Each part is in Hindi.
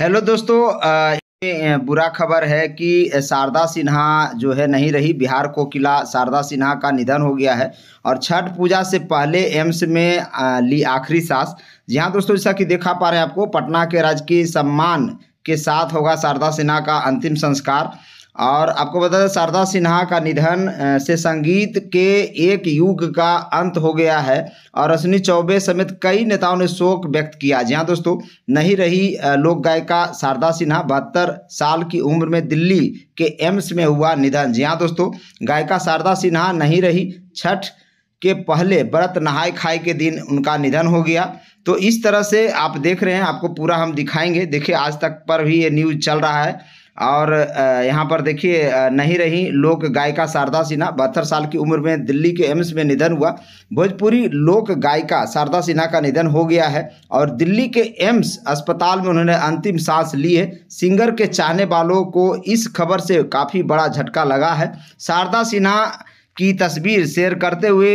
हेलो दोस्तों ये बुरा खबर है कि शारदा सिन्हा जो है नहीं रही बिहार को किला शारदा सिन्हा का निधन हो गया है और छठ पूजा से पहले एम्स में ली आखिरी सांस जी हाँ दोस्तों जैसा कि देखा पा रहे हैं आपको पटना के राजकीय सम्मान के साथ होगा शारदा सिन्हा का अंतिम संस्कार और आपको बता दें शारदा सिन्हा का निधन से संगीत के एक युग का अंत हो गया है और अश्विनी चौबे समेत कई नेताओं ने शोक व्यक्त किया जी हाँ दोस्तों नहीं रही लोक गायिका शारदा सिन्हा बहत्तर साल की उम्र में दिल्ली के एम्स में हुआ निधन जी हाँ दोस्तों गायिका शारदा सिन्हा नहीं रही छठ के पहले व्रत नहाए खाए के दिन उनका निधन हो गया तो इस तरह से आप देख रहे हैं आपको पूरा हम दिखाएंगे देखिए आज तक पर भी ये न्यूज़ चल रहा है और यहाँ पर देखिए नहीं रही लोक गायिका शारदा सिन्हा बहत्तर साल की उम्र में दिल्ली के एम्स में निधन हुआ भोजपुरी लोक गायिका शारदा सिन्हा का निधन हो गया है और दिल्ली के एम्स अस्पताल में उन्होंने अंतिम सांस ली है सिंगर के चाहने वालों को इस खबर से काफ़ी बड़ा झटका लगा है शारदा सिन्हा की तस्वीर शेयर करते हुए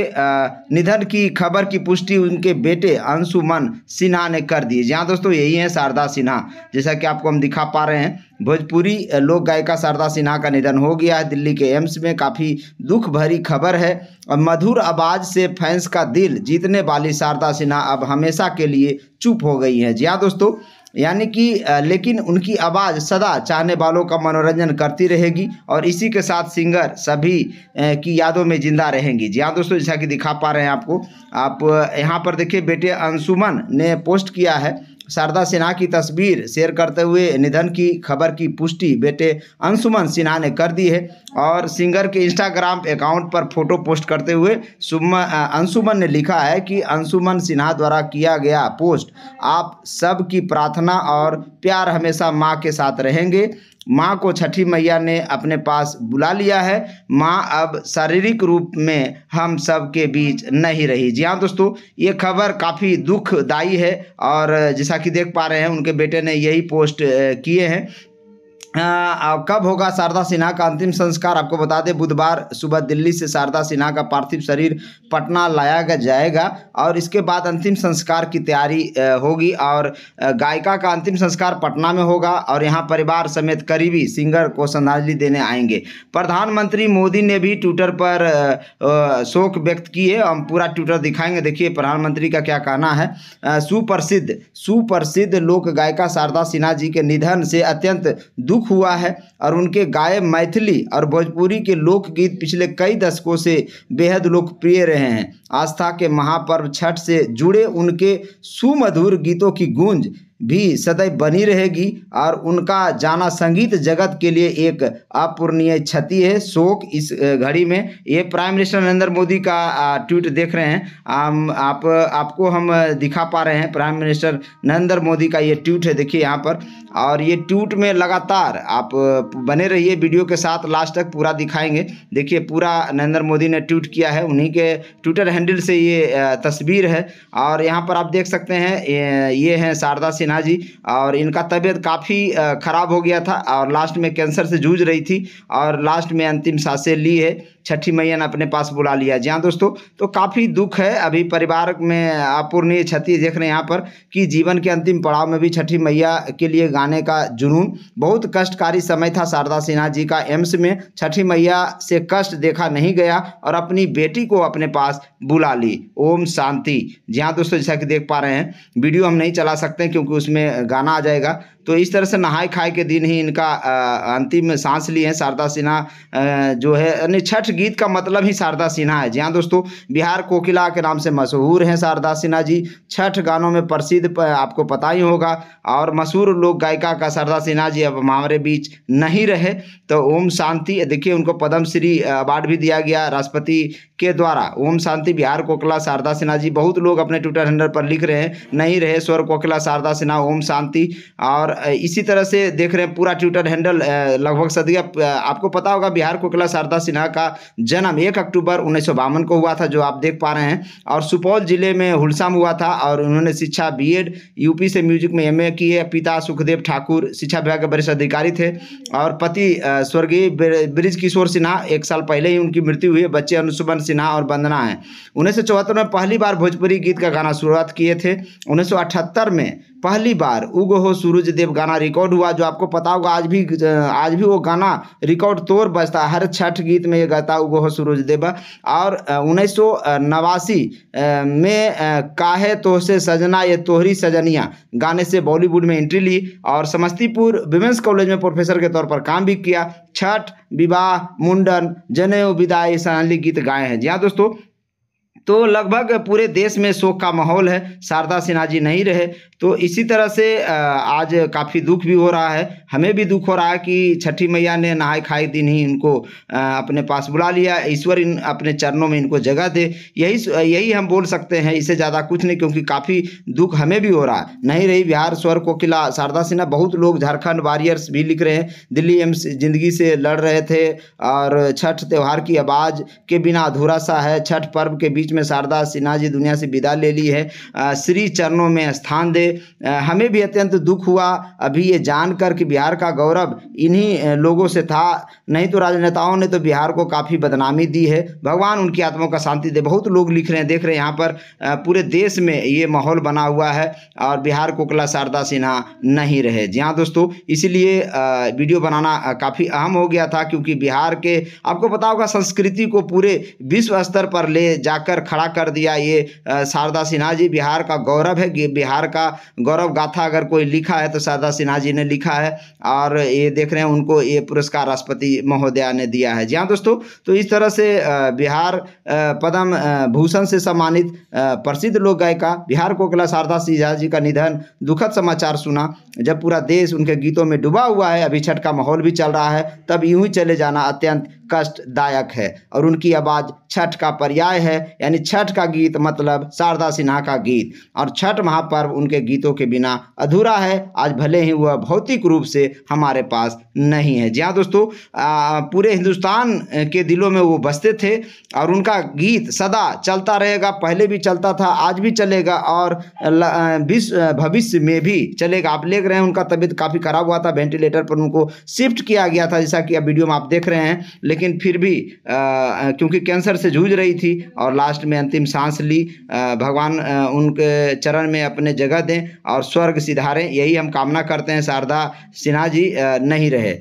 निधन की खबर की पुष्टि उनके बेटे अंशुमन सिन्हा ने कर दी जहाँ दोस्तों यही है शारदा सिन्हा जैसा कि आपको हम दिखा पा रहे हैं भोजपुरी लोक गायिका शारदा सिन्हा का निधन हो गया है दिल्ली के एम्स में काफ़ी दुख भरी खबर है और मधुर आवाज़ से फैंस का दिल जीतने वाली शारदा सिन्हा अब हमेशा के लिए चुप हो गई है जी हाँ दोस्तों यानी कि लेकिन उनकी आवाज़ सदा चाहने वालों का मनोरंजन करती रहेगी और इसी के साथ सिंगर सभी की यादों में ज़िंदा रहेंगी जी हाँ दोस्तों जैसा कि दिखा पा रहे हैं आपको आप यहाँ पर देखिए बेटे अंशुमन ने पोस्ट किया है शारदा सिन्हा की तस्वीर शेयर करते हुए निधन की खबर की पुष्टि बेटे अंशुमन सिन्हा ने कर दी है और सिंगर के इंस्टाग्राम अकाउंट पर फोटो पोस्ट करते हुए अंशुमन ने लिखा है कि अंशुमन सिन्हा द्वारा किया गया पोस्ट आप सब की प्रार्थना और प्यार हमेशा माँ के साथ रहेंगे माँ को छठी मैया ने अपने पास बुला लिया है माँ अब शारीरिक रूप में हम सब के बीच नहीं रही जी हाँ दोस्तों ये खबर काफ़ी दुखदायी है और जैसा कि देख पा रहे हैं उनके बेटे ने यही पोस्ट किए हैं आ, कब होगा शारदा सिन्हा का अंतिम संस्कार आपको बता दें बुधवार सुबह दिल्ली से शारदा सिन्हा का पार्थिव शरीर पटना लाया जाएगा और इसके बाद अंतिम संस्कार की तैयारी होगी और गायिका का अंतिम संस्कार पटना में होगा और यहाँ परिवार समेत करीबी सिंगर को श्रद्धांजलि देने आएंगे प्रधानमंत्री मोदी ने भी ट्विटर पर शोक व्यक्त किए हम पूरा ट्विटर दिखाएंगे देखिए प्रधानमंत्री का क्या कहना है सुप्रसिद्ध सुप्रसिद्ध लोक गायिका शारदा सिन्हा जी के निधन से अत्यंत दुख हुआ है और उनके गायब मैथिली और भोजपुरी के लोकगीत पिछले कई दशकों से बेहद लोकप्रिय रहे हैं आस्था के महापर्व छठ से जुड़े उनके सुमधुर गीतों की गूंज भी सदैव बनी रहेगी और उनका जाना संगीत जगत के लिए एक अपूर्णीय क्षति है शोक इस घड़ी में ये प्राइम मिनिस्टर नरेंद्र मोदी का ट्वीट देख रहे हैं आम, आप आपको हम दिखा पा रहे हैं प्राइम मिनिस्टर नरेंद्र मोदी का ये ट्वीट है देखिए यहाँ पर और ये ट्वीट में लगातार आप बने रहिए वीडियो के साथ लास्ट तक पूरा दिखाएंगे देखिए पूरा नरेंद्र मोदी ने ट्वीट किया है उन्हीं के ट्विटर हैंडल से ये तस्वीर है और यहाँ पर आप देख सकते हैं ये हैं शारदा सिन्हा जी और इनका तबीयत काफ़ी ख़राब हो गया था और लास्ट में कैंसर से जूझ रही थी और लास्ट में अंतिम सांसें ली है छठी मैया ने अपने पास बुला लिया जी हाँ दोस्तों तो काफ़ी दुख है अभी परिवार में अपूर्णीय क्षति देख रहे हैं यहाँ पर कि जीवन के अंतिम पड़ाव में भी छठी मैया के लिए गाने का जुनून बहुत कष्टकारी समय था शारदा सिन्हा जी का एम्स में छठी मैया से कष्ट देखा नहीं गया और अपनी बेटी को अपने पास बुला ली ओम शांति जी हाँ दोस्तों जैसा कि देख पा रहे हैं वीडियो हम नहीं चला सकते क्योंकि उसमें गाना आ जाएगा तो इस तरह से नहाए खाए के दिन ही इनका अंतिम सांस ली हैं शारदा सिन्हा जो है यानी छठ गीत का मतलब ही शारदा सिन्हा है जी हाँ दोस्तों बिहार कोकिला के नाम से मशहूर हैं शारदा सिन्हा जी छठ गानों में प्रसिद्ध आपको पता ही होगा और मशहूर लोक गायिका का शारदा सिन्हा जी अब हमारे बीच नहीं रहे तो ओम शांति देखिए उनको पद्मश्री अवार्ड भी दिया गया राष्ट्रपति के द्वारा ओम शांति बिहार कोकिला शारदा सिन्हा जी बहुत लोग अपने ट्विटर हैंडल पर लिख रहे हैं नहीं रहे स्वर कोकिला शारदा सिन्हा ओम शांति और इसी तरह से देख रहे हैं पूरा ट्विटर हैंडल लगभग सद गया आपको पता होगा बिहार कोकला शारदा सिन्हा का जन्म एक अक्टूबर उन्नीस को हुआ था जो आप देख पा रहे हैं और सुपौल जिले में हुलसाम हुआ था और उन्होंने शिक्षा बीएड यूपी से म्यूजिक में एम की है पिता सुखदेव ठाकुर शिक्षा विभाग के वरिष्ठ अधिकारी थे और पति स्वर्गीय ब्रिज किशोर सिन्हा एक साल पहले ही उनकी मृत्यु हुई है बच्चे अनुसुमन सिन्हा और वंदना हैं उन्नीस में पहली बार भोजपुरी गीत का गाना शुरुआत किए थे उन्नीस में पहली बार उग हो सूरज देव गाना रिकॉर्ड हुआ जो आपको पता होगा आज भी आज भी वो गाना रिकॉर्ड तोड़ बजता हर छठ गीत में ये गाता हुआ हो सूरज देव और उन्नीस में काहे तोहसे सजना ये तोहरी सजनिया गाने से बॉलीवुड में एंट्री ली और समस्तीपुर विमेंस कॉलेज में प्रोफेसर के तौर पर काम भी किया छठ विवाह मुंडन जनेऊ विदाई सनाली गीत गाए हैं जी हाँ दोस्तों तो लगभग पूरे देश में शोक का माहौल है शारदा सिन्हा जी नहीं रहे तो इसी तरह से आज काफ़ी दुख भी हो रहा है हमें भी दुख हो रहा है कि छठी मैया ने नहाए खाए दिन ही इनको अपने पास बुला लिया ईश्वर इन अपने चरणों में इनको जगह दे यही यही हम बोल सकते हैं इससे ज़्यादा कुछ नहीं क्योंकि काफ़ी दुख हमें भी हो रहा है नहीं रही बिहार स्वर कोकिला शारदा सिन्हा बहुत लोग झारखंड वॉरियर्स भी लिख रहे हैं दिल्ली एम्स जिंदगी से लड़ रहे थे और छठ त्यौहार की आवाज़ के बिना अधूरा सा है छठ पर्व के बीच बीच में शारदा सिन्हा जी दुनिया से विदा ले ली है श्री चरणों में स्थान दे हमें भी अत्यंत दुख हुआ अभी ये जानकर कि बिहार का गौरव इन्हीं लोगों से था नहीं तो राजनेताओं ने तो बिहार को काफ़ी बदनामी दी है भगवान उनकी आत्मा का शांति दे बहुत लोग लिख रहे हैं देख रहे हैं यहाँ पर पूरे देश में ये माहौल बना हुआ है और बिहार कोकला शारदा सिन्हा नहीं रहे जी हाँ दोस्तों इसीलिए वीडियो बनाना काफ़ी अहम हो गया था क्योंकि बिहार के आपको पता होगा संस्कृति को पूरे विश्व स्तर पर ले जाकर कर खड़ा कर दिया ये शारदा सिन्हा जी बिहार का गौरव है बिहार का गौरव गाथा अगर कोई लिखा है तो शारदा सिन्हा जी ने लिखा है और ये देख रहे हैं उनको ये पुरस्कार राष्ट्रपति महोदया ने दिया है जी हाँ दोस्तों तो इस तरह से बिहार पद्म भूषण से सम्मानित प्रसिद्ध लोक गायिका बिहार कोकला शारदा सिन्हा जी का निधन दुखद समाचार सुना जब पूरा देश उनके गीतों में डूबा हुआ है अभी छठ का माहौल भी चल रहा है तब यूं ही चले जाना अत्यंत कष्टदायक है और उनकी आवाज़ छठ का पर्याय है यानी छठ का गीत मतलब शारदा सिन्हा का गीत और छठ महापर्व उनके गीतों के बिना अधूरा है आज भले ही वह भौतिक रूप से हमारे पास नहीं है जी हाँ दोस्तों आ, पूरे हिंदुस्तान के दिलों में वो बसते थे और उनका गीत सदा चलता रहेगा पहले भी चलता था आज भी चलेगा और विश्व भविष्य में भी चलेगा आप देख रहे हैं उनका तबीयत काफ़ी खराब हुआ था वेंटिलेटर पर उनको शिफ्ट किया गया था जैसा कि अब वीडियो में आप देख रहे हैं लेकिन लेकिन फिर भी क्योंकि कैंसर से जूझ रही थी और लास्ट में अंतिम सांस ली भगवान उनके चरण में अपने जगह दें और स्वर्ग सिधारें यही हम कामना करते हैं शारदा सिन्हा जी नहीं रहे